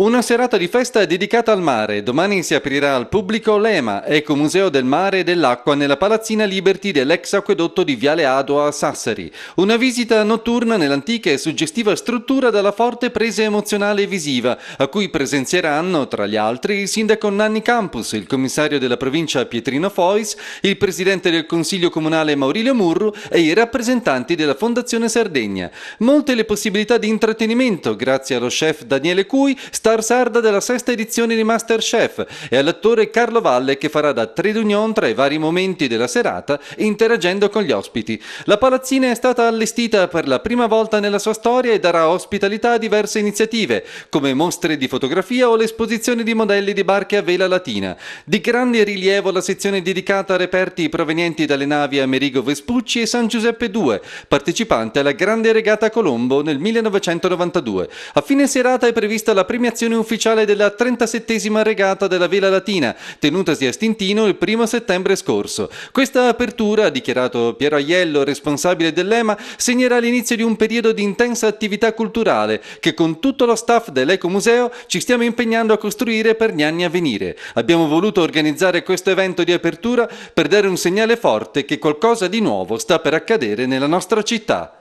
Una serata di festa dedicata al mare. Domani si aprirà al pubblico l'EMA, Ecomuseo del Mare e dell'Acqua nella Palazzina Liberty dell'ex acquedotto di Viale Ado a Sassari. Una visita notturna nell'antica e suggestiva struttura dalla forte presa emozionale e visiva, a cui presenzieranno, tra gli altri, il sindaco Nanni Campus, il commissario della provincia Pietrino Fois, il presidente del Consiglio Comunale Maurilio Murru e i rappresentanti della Fondazione Sardegna. Molte le possibilità di intrattenimento, grazie allo chef Daniele Cui, sta star sarda della sesta edizione di Masterchef, e all'attore Carlo Valle che farà da trade union tra i vari momenti della serata interagendo con gli ospiti. La palazzina è stata allestita per la prima volta nella sua storia e darà ospitalità a diverse iniziative, come mostre di fotografia o l'esposizione di modelli di barche a vela latina. Di grande rilievo la sezione dedicata a reperti provenienti dalle navi Amerigo Vespucci e San Giuseppe II, partecipante alla Grande Regata Colombo nel 1992. A fine serata è prevista la premiazione pubblicazione ufficiale della 37esima regata della Vela Latina, tenutasi a Stintino il 1 settembre scorso. Questa apertura, ha dichiarato Piero Aiello, responsabile dell'EMA, segnerà l'inizio di un periodo di intensa attività culturale che con tutto lo staff dell'Ecomuseo ci stiamo impegnando a costruire per gli anni a venire. Abbiamo voluto organizzare questo evento di apertura per dare un segnale forte che qualcosa di nuovo sta per accadere nella nostra città.